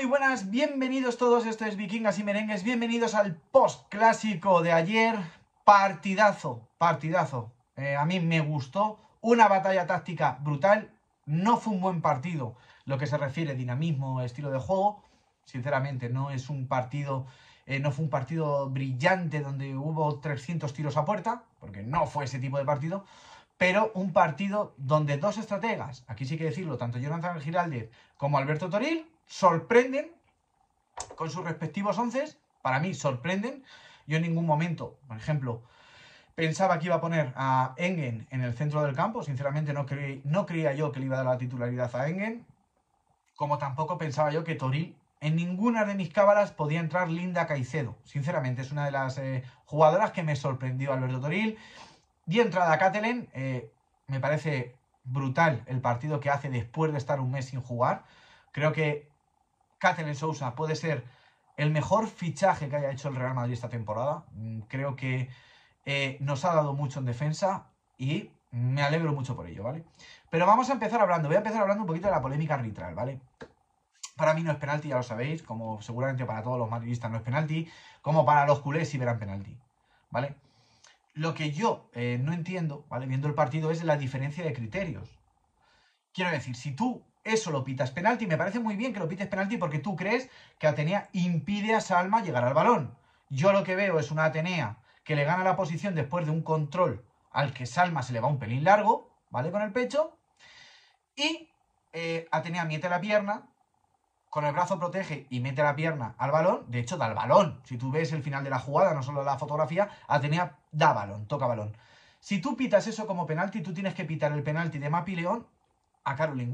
muy buenas, bienvenidos todos, esto es Vikingas y Merengues, bienvenidos al post clásico de ayer, partidazo, partidazo, eh, a mí me gustó, una batalla táctica brutal, no fue un buen partido, lo que se refiere dinamismo, estilo de juego, sinceramente no es un partido, eh, no fue un partido brillante donde hubo 300 tiros a puerta, porque no fue ese tipo de partido, pero un partido donde dos estrategas, aquí sí que decirlo, tanto Jonathan Giraldez como Alberto Toril, sorprenden con sus respectivos once. Para mí, sorprenden. Yo en ningún momento, por ejemplo, pensaba que iba a poner a Engen en el centro del campo. Sinceramente, no, creí, no creía yo que le iba a dar la titularidad a Engen. Como tampoco pensaba yo que Toril en ninguna de mis cábalas podía entrar Linda Caicedo. Sinceramente, es una de las eh, jugadoras que me sorprendió Alberto Toril. Di entrada a Catelyn eh, me parece brutal el partido que hace después de estar un mes sin jugar. Creo que Catherine Sousa puede ser el mejor fichaje que haya hecho el Real Madrid esta temporada. Mm, creo que eh, nos ha dado mucho en defensa y me alegro mucho por ello, ¿vale? Pero vamos a empezar hablando, voy a empezar hablando un poquito de la polémica arbitral, ¿vale? Para mí no es penalti, ya lo sabéis, como seguramente para todos los madridistas no es penalti, como para los culés sí verán penalti, ¿vale? Lo que yo eh, no entiendo, ¿vale? Viendo el partido es la diferencia de criterios. Quiero decir, si tú eso lo pitas penalti. Me parece muy bien que lo pites penalti porque tú crees que Atenea impide a Salma llegar al balón. Yo lo que veo es una Atenea que le gana la posición después de un control al que Salma se le va un pelín largo, ¿vale? Con el pecho. Y eh, Atenea mete la pierna, con el brazo protege y mete la pierna al balón. De hecho, da el balón. Si tú ves el final de la jugada, no solo la fotografía, Atenea da balón, toca balón. Si tú pitas eso como penalti, tú tienes que pitar el penalti de Mapi León a Caroline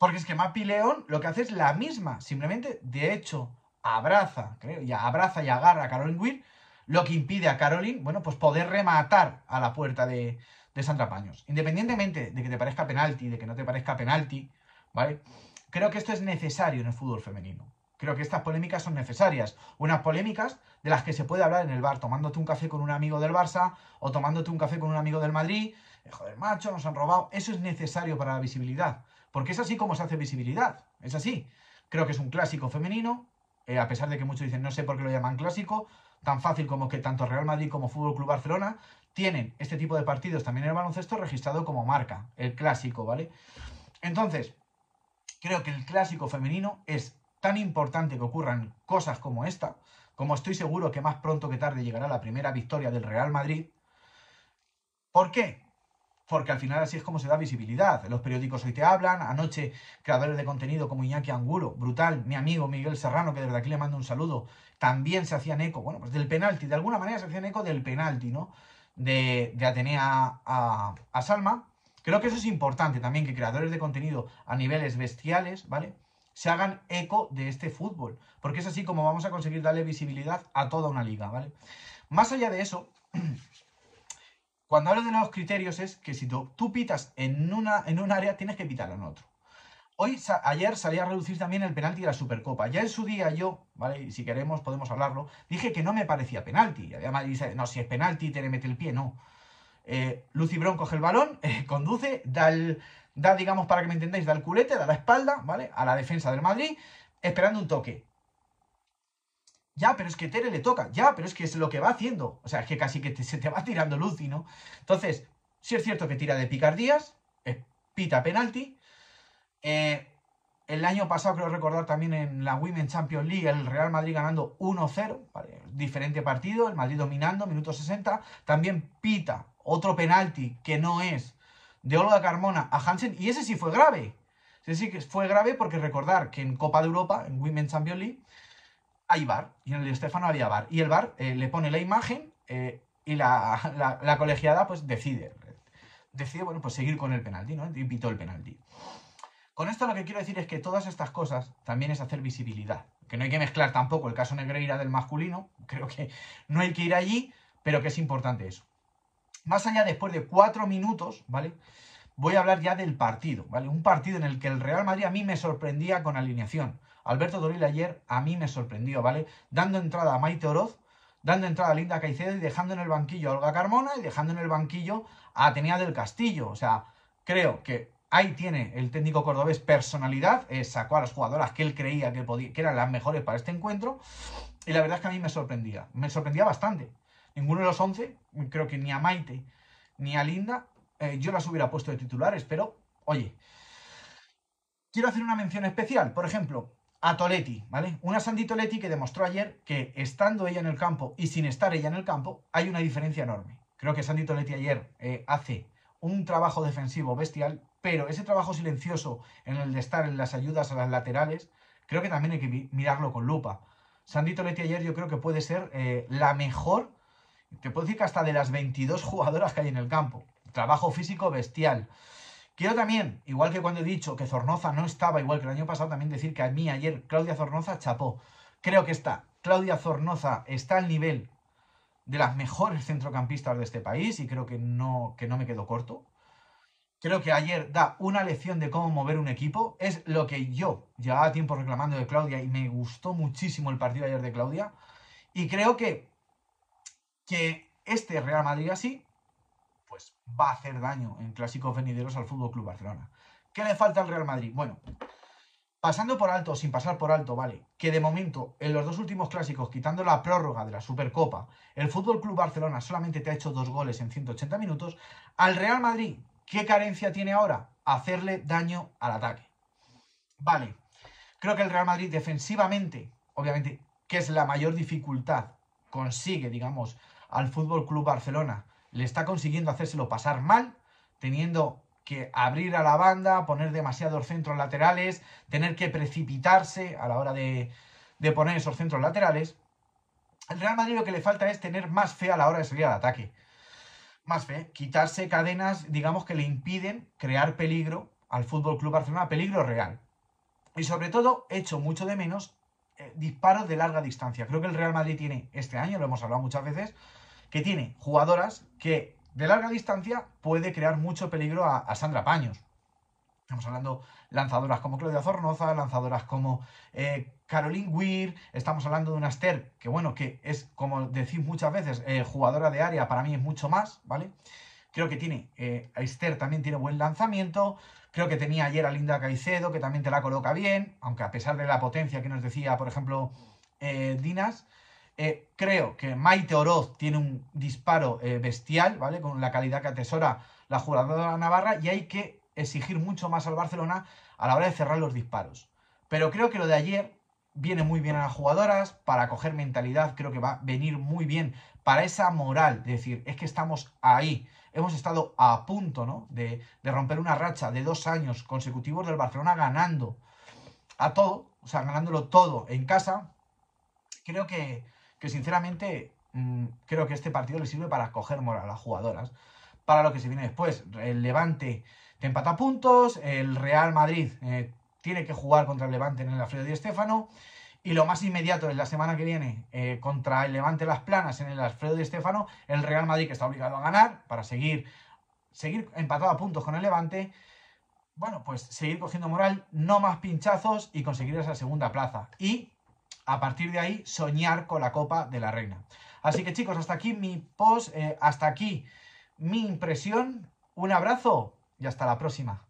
porque es que Mapi León lo que hace es la misma, simplemente, de hecho, abraza, creo, ya abraza y agarra a Caroline Weir, lo que impide a Caroline, bueno, pues poder rematar a la puerta de, de Sandra Paños. Independientemente de que te parezca penalti, de que no te parezca penalti, ¿vale? Creo que esto es necesario en el fútbol femenino. Creo que estas polémicas son necesarias. Unas polémicas de las que se puede hablar en el bar, tomándote un café con un amigo del Barça o tomándote un café con un amigo del Madrid. Eh, joder, macho, nos han robado. Eso es necesario para la visibilidad. Porque es así como se hace visibilidad, es así. Creo que es un clásico femenino, eh, a pesar de que muchos dicen no sé por qué lo llaman clásico, tan fácil como que tanto Real Madrid como Fútbol Club Barcelona tienen este tipo de partidos también en el baloncesto registrado como marca, el clásico, ¿vale? Entonces, creo que el clásico femenino es tan importante que ocurran cosas como esta, como estoy seguro que más pronto que tarde llegará la primera victoria del Real Madrid. ¿Por qué? porque al final así es como se da visibilidad. Los periódicos hoy te hablan, anoche creadores de contenido como Iñaki Angulo, brutal, mi amigo Miguel Serrano, que desde aquí le mando un saludo, también se hacían eco, bueno, pues del penalti, de alguna manera se hacían eco del penalti, ¿no? De, Atenea a, a Salma. Creo que eso es importante también, que creadores de contenido a niveles bestiales, ¿vale? Se hagan eco de este fútbol, porque es así como vamos a conseguir darle visibilidad a toda una liga, ¿vale? Más allá de eso, Cuando hablo de los criterios es que si tú, pitas en, una, en un área, tienes que pitar en otro. Hoy, ayer salía a reducir también el penalti de la Supercopa. Ya en su día yo, ¿vale? si queremos podemos hablarlo, dije que no me parecía penalti. Y Además dice, no, si es penalti, te le mete el pie, no. Eh, Lucy coge el balón, eh, conduce, da, da, digamos, para que me entendáis, da el culete, da la espalda, ¿vale? A la defensa del Madrid, esperando un toque ya, pero es que Tere le toca, ya, pero es que es lo que va haciendo. O sea, es que casi que se te va tirando Lucy, ¿no? Entonces, sí es cierto que tira de picardías, eh, pita penalti. Eh, el año pasado, creo recordar también en la Women's Champions League, el Real Madrid ganando 1-0, diferente partido, el Madrid dominando, minuto 60. También pita otro penalti que no es de Olga Carmona a Hansen, y ese sí fue grave. Ese sí que fue grave porque recordar que en Copa de Europa, en Women's Champions League, hay bar. Y en el Estefano había bar. Y el bar eh, le pone la imagen eh, y la, colegiada pues decide. Decide, bueno, pues seguir con el penalti, ¿no? el penalti. Con esto lo que quiero decir es que todas estas cosas también es hacer visibilidad. Que no hay que mezclar tampoco el caso Negreira del masculino. Creo que no hay que ir allí, pero que es importante eso. Más allá, después de cuatro minutos, ¿vale? Voy a hablar ya del partido, ¿vale? Un partido en el que el Real Madrid a mí me sorprendía con alineación. Alberto Doril ayer a mí me sorprendió, ¿vale? Dando entrada a Maite Oroz, dando entrada a Linda Caicedo y dejando en el banquillo a Olga Carmona y dejando en el banquillo a Atenea del Castillo. O sea, creo que ahí tiene el técnico cordobés personalidad, eh, sacó a las jugadoras que él creía que, podía, que eran las mejores para este encuentro y la verdad es que a mí me sorprendía, me sorprendía bastante. Ninguno de los 11, creo que ni a Maite ni a Linda, eh, yo las hubiera puesto de titulares, pero oye, quiero hacer una mención especial. Por ejemplo, a Toletti, ¿vale? Una Sandy Toletti que demostró ayer que estando ella en el campo y sin estar ella en el campo, hay una diferencia enorme. Creo que Sandy Toletti ayer eh, hace un trabajo defensivo bestial, pero ese trabajo silencioso en el de estar en las ayudas a las laterales, creo que también hay que mirarlo con lupa. Sandy Toletti ayer yo creo que puede ser eh, la mejor, te puedo decir que hasta de las 22 jugadoras que hay en el campo. Trabajo físico bestial. Quiero también, igual que cuando he dicho que Zornoza no estaba igual que el año pasado, también decir que a mí ayer Claudia Zornoza chapó. Creo que está. Claudia Zornoza está al nivel de las mejores centrocampistas de este país y creo que no, que no me quedo corto. Creo que ayer da una lección de cómo mover un equipo. Es lo que yo llevaba tiempo reclamando de Claudia y me gustó muchísimo el partido ayer de Claudia. Y creo que, que este Real Madrid así pues va a hacer daño en clásicos venideros al Fútbol Club Barcelona. ¿Qué le falta al Real Madrid? Bueno, pasando por alto, sin pasar por alto, vale, que de momento en los dos últimos clásicos, quitando la prórroga de la Supercopa, el Fútbol Club Barcelona solamente te ha hecho dos goles en 180 minutos. Al Real Madrid, ¿qué carencia tiene ahora? Hacerle daño al ataque. Vale, creo que el Real Madrid defensivamente, obviamente, que es la mayor dificultad, consigue, digamos, al Fútbol Club Barcelona le está consiguiendo hacérselo pasar mal, teniendo que abrir a la banda, poner demasiados centros laterales, tener que precipitarse a la hora de, poner esos centros laterales. El Real Madrid lo que le falta es tener más fe a la hora de salir al ataque. Más fe, quitarse cadenas, digamos, que le impiden crear peligro al Fútbol Club Barcelona, peligro real. Y sobre todo, hecho mucho de menos eh, disparos de larga distancia. Creo que el Real Madrid tiene este año, lo hemos hablado muchas veces, que tiene jugadoras que de larga distancia puede crear mucho peligro a, Sandra Paños. Estamos hablando lanzadoras como Claudia Zornoza, lanzadoras como eh, Caroline Weir, estamos hablando de una Aster que, bueno, que es, como decís muchas veces, eh, jugadora de área, para mí es mucho más, ¿vale? Creo que tiene, eh, también tiene buen lanzamiento, creo que tenía ayer a Linda Caicedo, que también te la coloca bien, aunque a pesar de la potencia que nos decía, por ejemplo, eh, Dinas, eh, creo que Maite Oroz tiene un disparo eh, bestial, ¿vale? Con la calidad que atesora la jugadora Navarra y hay que exigir mucho más al Barcelona a la hora de cerrar los disparos. Pero creo que lo de ayer viene muy bien a las jugadoras para coger mentalidad, creo que va a venir muy bien para esa moral, es decir, es que estamos ahí, hemos estado a punto, ¿no? de romper una racha de dos años consecutivos del Barcelona ganando a todo, o sea, ganándolo todo en casa. Creo que, que sinceramente mm, creo que este partido le sirve para coger moral a las jugadoras. Para lo que se viene después, el Levante te empata puntos, el Real Madrid eh, tiene que jugar contra el Levante en el Alfredo Di Stéfano, y lo más inmediato es la semana que viene eh, contra el Levante Las Planas en el Alfredo Di Stéfano, el Real Madrid que está obligado a ganar para seguir, seguir empatado a puntos con el Levante, bueno, pues seguir cogiendo moral, no más pinchazos y conseguir esa segunda plaza. Y a partir de ahí soñar con la Copa de la Reina. Así que chicos, hasta aquí mi post, eh, hasta aquí mi impresión. Un abrazo y hasta la próxima.